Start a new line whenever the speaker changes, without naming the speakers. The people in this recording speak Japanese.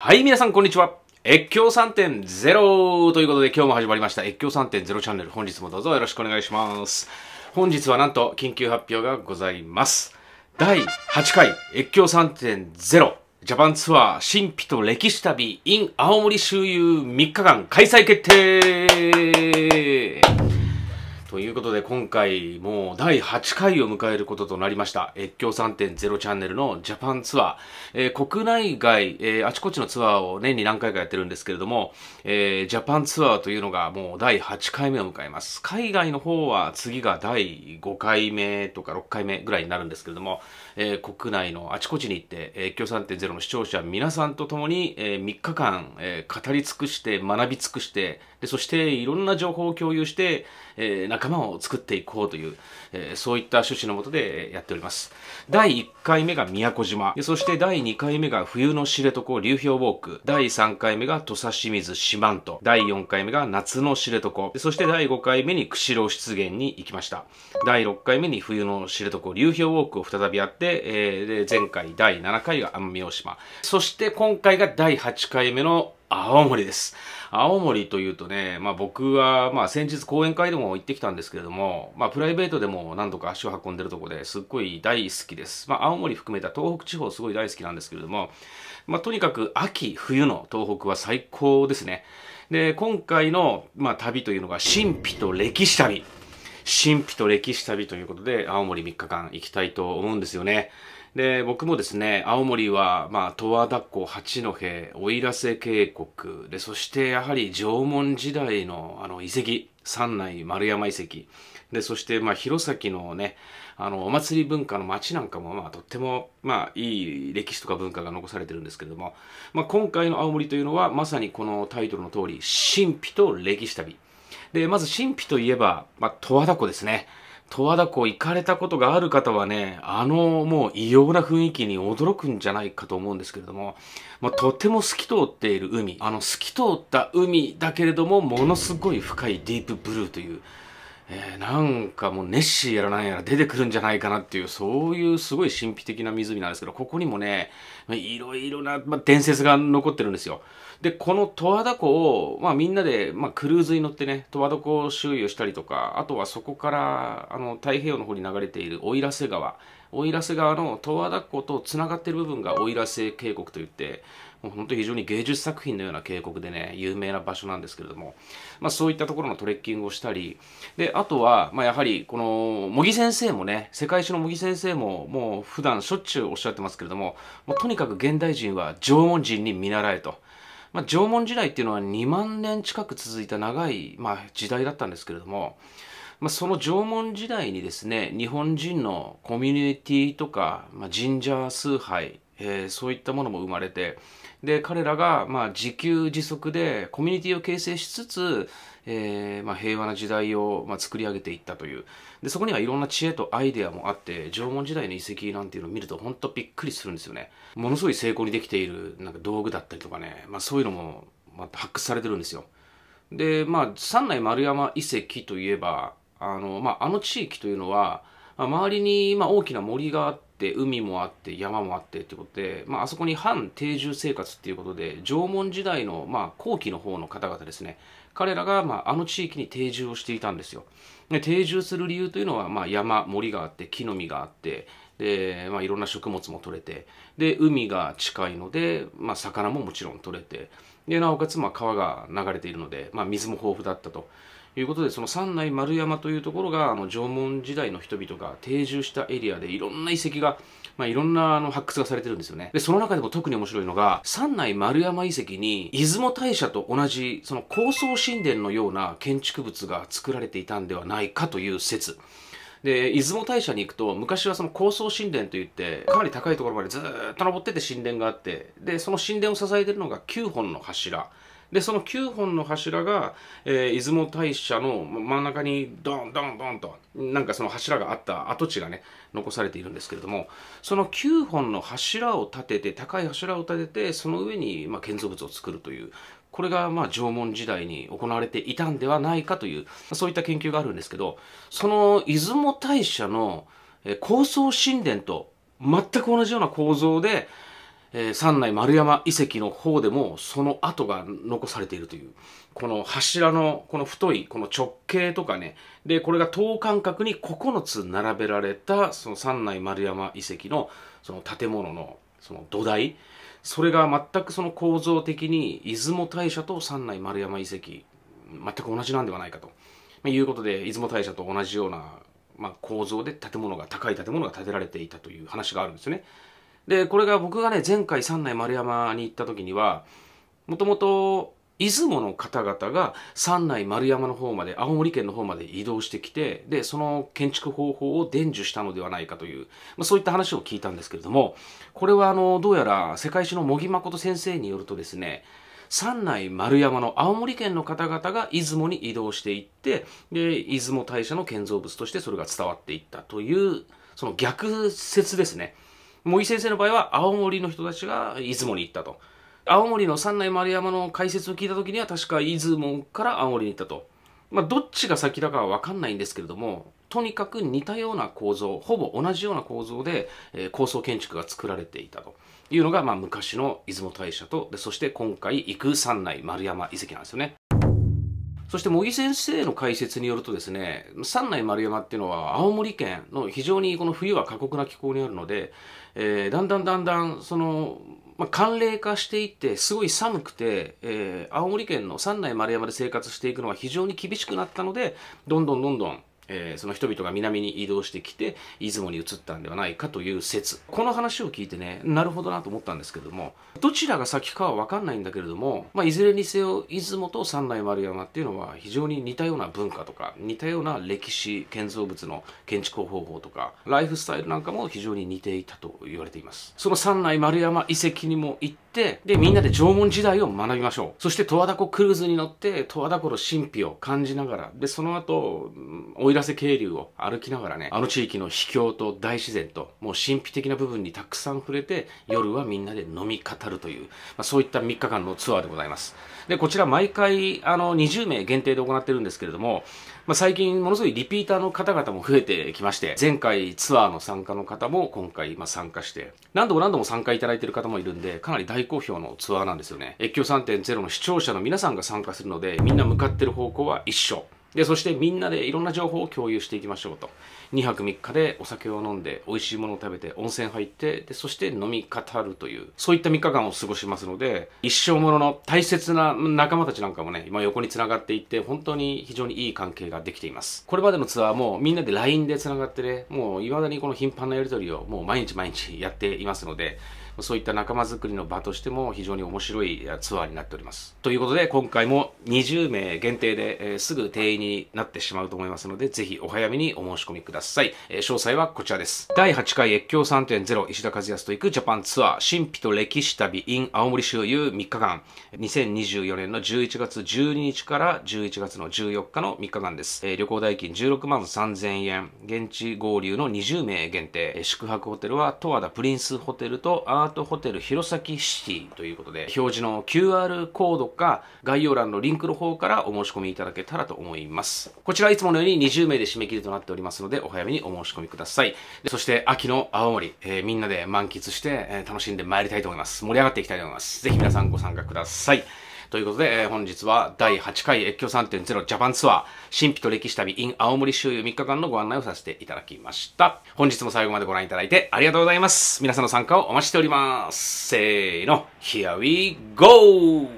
はい、皆さん、こんにちは。越境3.0ということで、今日も始まりました。越境3.0チャンネル。本日もどうぞよろしくお願いします。本日はなんと、緊急発表がございます。第8回、越境3.0。ジャパンツアー、神秘と歴史旅 in 青森周遊3日間開催決定ということで今回もう第8回を迎えることとなりました越境3.0チャンネルのジャパンツアー、えー、国内外、えー、あちこちのツアーを年に何回かやってるんですけれども、えー、ジャパンツアーというのがもう第8回目を迎えます海外の方は次が第5回目とか6回目ぐらいになるんですけれども、え国内のあちこちに行って越境3.0の視聴者皆さんと共に、え3日間、え語り尽くして学び尽くしてでそしていろんな情報を共有して、えー、仲間を作っていこうという、えー、そういった趣旨のもとでやっております第1回目が宮古島そして第2回目が冬の知床流氷ウォーク第3回目が土佐清水四万十第4回目が夏の知床そして第5回目に釧路湿原に行きました第6回目に冬の知床流氷ウォークを再びやって、えー、で前回第7回が奄美大島そして今回が第8回目の青森です。青森というとね、まあ僕は、まあ先日講演会でも行ってきたんですけれども、まあプライベートでも何度か足を運んでるとこですっごい大好きです。まあ青森含めた東北地方すごい大好きなんですけれども、まあとにかく秋、冬の東北は最高ですね。で、今回の、まあ旅というのが神秘と歴史旅。神秘と歴史旅ということで、青森3日間行きたいと思うんですよね。で、僕もですね、青森は、まあ、十和田湖、八戸、奥入瀬渓谷、で、そしてやはり縄文時代のあの遺跡、三内丸山遺跡、で、そして、まあ、弘前のね、あの、お祭り文化の街なんかも、まあ、とっても、まあ、いい歴史とか文化が残されてるんですけれども、まあ、今回の青森というのは、まさにこのタイトルの通り、神秘と歴史旅。で、まず神秘といえば、まあ、十和田湖ですね。十和田湖行かれたことがある方はね、あのもう異様な雰囲気に驚くんじゃないかと思うんですけれども、まあ、とても透き通っている海、あの透き通った海だけれども、ものすごい深いディープブルーという、えー、なんかもうネッシーやらなんやら出てくるんじゃないかなっていう、そういうすごい神秘的な湖なんですけど、ここにもね、いろいろな、まあ、伝説が残ってるんですよ。で、この十和田湖を、まあみんなで、まあクルーズに乗ってね、十和田湖を周遊したりとか、あとはそこから、あの、太平洋の方に流れている奥入瀬川、奥入瀬川の十和田湖とつながっている部分が奥入瀬渓谷といって、もう本当に非常に芸術作品のような渓谷でね、有名な場所なんですけれども、まあそういったところのトレッキングをしたり、で、あとは、まあやはり、この、茂木先生もね、世界史の茂木先生も、もう普段しょっちゅうおっしゃってますけれども、もうとにかく現代人は縄文人に見習えと。まあ、縄文時代っていうのは2万年近く続いた長い、まあ、時代だったんですけれども、まあ、その縄文時代にですね日本人のコミュニティとか、まあ、神社崇拝えー、そういったものも生まれてで彼らがまあ自給自足でコミュニティを形成しつつ、えー、まあ、平和な時代をまあ作り上げていったというでそこにはいろんな知恵とアイデアもあって縄文時代の遺跡なんていうのを見ると本当びっくりするんですよねものすごい成功にできているなんか道具だったりとかね、まあ、そういうのもまた発掘されてるんですよでまあ三内丸山遺跡といえばあの,、まあ、あの地域というのは、まあ、周りに、まあ、大きな森があってって海もあって山もあってってことで、まあ、あそこに反定住生活っていうことで縄文時代の、まあ、後期の方の方々ですね彼らが、まあ、あの地域に定住をしていたんですよで定住する理由というのは、まあ、山森があって木の実があってで、まあ、いろんな食物も取れてで海が近いので、まあ、魚ももちろん取れてでなおかつ、まあ、川が流れているので、まあ、水も豊富だったと。いうことでその三内丸山というところがあの縄文時代の人々が定住したエリアでいろんな遺跡が、まあ、いろんなあの発掘がされてるんですよねでその中でも特に面白いのが三内丸山遺跡に出雲大社と同じその高層神殿のような建築物が作られていたんではないかという説で出雲大社に行くと昔はその高層神殿といってかなり高いところまでずっと登ってて神殿があってでその神殿を支えてるのが9本の柱でその9本の柱が、えー、出雲大社の真ん中にドンドンドンとなんかその柱があった跡地がね残されているんですけれどもその9本の柱を立てて高い柱を立ててその上に、まあ、建造物を作るというこれがまあ縄文時代に行われていたんではないかというそういった研究があるんですけどその出雲大社の高層神殿と全く同じような構造でえー、三内丸山遺跡の方でもその跡が残されているというこの柱のこの太いこの直径とかねでこれが等間隔に9つ並べられたその三内丸山遺跡のその建物のその土台それが全くその構造的に出雲大社と三内丸山遺跡全く同じなんではないかと、まあ、いうことで出雲大社と同じような、まあ、構造で建物が高い建物が建てられていたという話があるんですよね。で、これが僕がね、前回三内丸山に行った時には、もともと出雲の方々が三内丸山の方まで、青森県の方まで移動してきて、で、その建築方法を伝授したのではないかという、まあ、そういった話を聞いたんですけれども、これはあの、どうやら世界史の茂木誠先生によるとですね、三内丸山の青森県の方々が出雲に移動していってで出雲大社の建造物としてそれが伝わっていったというその逆説ですね森先生の場合は青森の人たちが出雲に行ったと。青森の三内丸山の解説を聞いた時には確か出雲から青森に行ったと。まあ、どっちが先だかは分かんないんですけれども、とにかく似たような構造、ほぼ同じような構造で、えー、高層建築が作られていたというのが、まあ、昔の出雲大社とで、そして今回行く三内丸山遺跡なんですよね。そして茂木先生の解説によるとですね三内丸山っていうのは青森県の非常にこの冬は過酷な気候にあるので、えー、だんだんだんだんその、まあ、寒冷化していってすごい寒くて、えー、青森県の三内丸山で生活していくのは非常に厳しくなったのでどんどんどんどんえー、その人々が南に移動してきて出雲に移ったんではないかという説この話を聞いてねなるほどなと思ったんですけどもどちらが先かは分かんないんだけれども、まあ、いずれにせよ出雲と三内丸山っていうのは非常に似たような文化とか似たような歴史建造物の建築方法とかライフスタイルなんかも非常に似ていたと言われていますその三内丸山遺跡にも行って、で、みんなで縄文時代を学びましょう。そして、十和田湖クルーズに乗って、十和田湖の神秘を感じながら、で、その後、奥入瀬渓流を歩きながらね、あの地域の秘境と大自然と、もう神秘的な部分にたくさん触れて、夜はみんなで飲み語るという、まあ、そういった3日間のツアーでございます。で、こちら毎回、あの、20名限定で行ってるんですけれども、まあ、最近ものすごいリピーターの方々も増えてきまして、前回ツアーの参加の方も今回、ま参加して、何度も何度も参加いただいてる方もいるんで、かなり大好評のツアーなんですよね。越境3.0の視聴者の皆さんが参加するので、みんな向かってる方向は一緒。で、そしてみんなでいろんな情報を共有していきましょうと。2泊3日でお酒を飲んで、美味しいものを食べて、温泉入って、で、そして飲み語るという、そういった3日間を過ごしますので、一生ものの大切な仲間たちなんかもね、今横に繋がっていって、本当に非常にいい関係ができています。これまでのツアーもみんなで LINE で繋がってね、もう未だにこの頻繁なやりとりをもう毎日毎日やっていますので、そういった仲間づくりの場としても非常に面白いツアーになっております。ということで、今回も20名限定で、すぐ定員になってしまうと思いますので、ぜひお早めにお申し込みください。詳細はこちらです。第8回越境3.0石田和康と行くジャパンツアー、神秘と歴史旅 in 青森周遊3日間、2024年の11月12日から11月の14日の3日間です。旅行代金16万3000円、現地合流の20名限定、宿泊ホテルは十和田プリンスホテルとアートホテル弘前シティということで、表示の QR コードか概要欄のリンクの方からお申し込みいただけたらと思います。こちらいつものように20名で締め切りとなっておりますので、お早めにお申し込みください。でそして秋の青森、えー、みんなで満喫して、えー、楽しんで参りたいと思います。盛り上がっていきたいと思います。ぜひ皆さんご参加ください。ということで、えー、本日は第8回越境3.0ジャパンツアー、神秘と歴史旅 in 青森周遊3日間のご案内をさせていただきました。本日も最後までご覧いただいてありがとうございます。皆さんの参加をお待ちしております。せーの、Here we go!